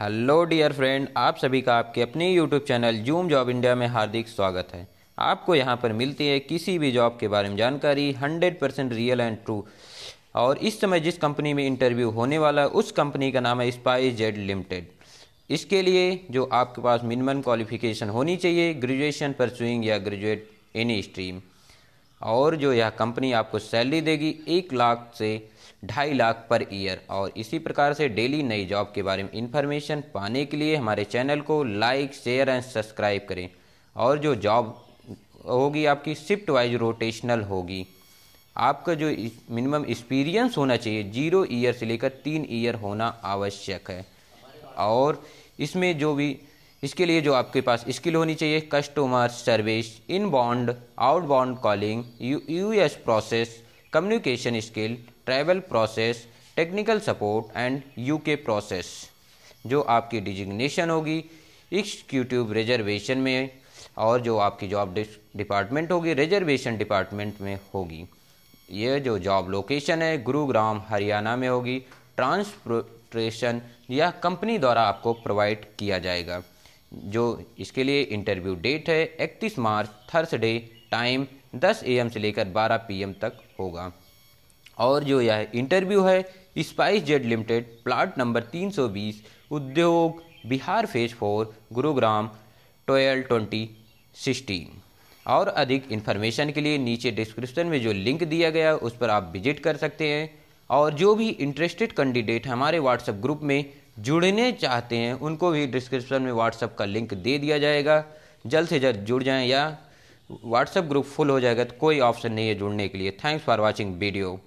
hello dear friend आप सभी का आपके अपने YouTube channel Zoom Job India में हार्दिक स्वागत है आपको यहाँ पर मिलती है किसी भी जॉब के बारे में जानकारी 100 परसेंट रियल एंड ट्रू और इस समय जिस कंपनी में इंटरव्यू होने वाला है उस कंपनी का नाम है स्पाइस जेड लिमिटेड इसके लिए जो आपके पास मिनिमम क्वालिफिकेशन होनी चाहिए ग्रेजुएशन परसुइंग या ग्रेजुएट एनी स्ट्रीम और जो यह कंपनी आपको सैलरी देगी एक लाख से ढाई लाख पर ईयर और इसी प्रकार से डेली नई जॉब के बारे में इन्फॉर्मेशन पाने के लिए हमारे चैनल को लाइक शेयर एंड सब्सक्राइब करें और जो जॉब होगी आपकी शिफ्ट वाइज रोटेशनल होगी आपका जो मिनिमम एक्सपीरियंस होना चाहिए जीरो ईयर से लेकर तीन ईयर होना आवश्यक है और इसमें जो भी इसके लिए जो आपके पास स्किल होनी चाहिए customer service inbound outbound calling U S process communication skill travel process technical support and U K process जो आपकी डिजिग्नेशन होगी एक्सक्यूटिव रिजर्वेशन में और जो आपकी जॉब डिपार्टमेंट होगी रिजर्वेशन डिपार्टमेंट में होगी ये जो जॉब लोकेशन है गुरुग्राम हरियाणा में होगी ट्रांसपोर्टेशन या कंपनी द्वारा आपको प्रोवाइड किया जाएगा जो इसके लिए इंटरव्यू डेट है 31 मार्च थर्सडे टाइम 10 एम से लेकर 12 पीएम तक होगा और जो यह इंटरव्यू है SpiceJet limited plot number 320 Udyog Vihar phase four Gurugram twelve twenty sixteen और अधिक इन्फॉर्मेशन के लिए नीचे डिस्क्रिप्शन में जो लिंक दिया गया उस पर आप विजिट कर सकते हैं और जो भी इंटरेस्टेड कैंडिडेट हमारे व्हाट्सएप ग्रुप में जुड़ने चाहते हैं उनको भी डिस्क्रिप्शन में व्हाट्सएप का लिंक दे दिया जाएगा जल्द से जल्द जुड़ जाएं या व्हाट्सएप ग्रुप फुल हो जाएगा तो कोई ऑप्शन नहीं है जुड़ने के लिए थैंक्स फॉर वॉचिंग वीडियो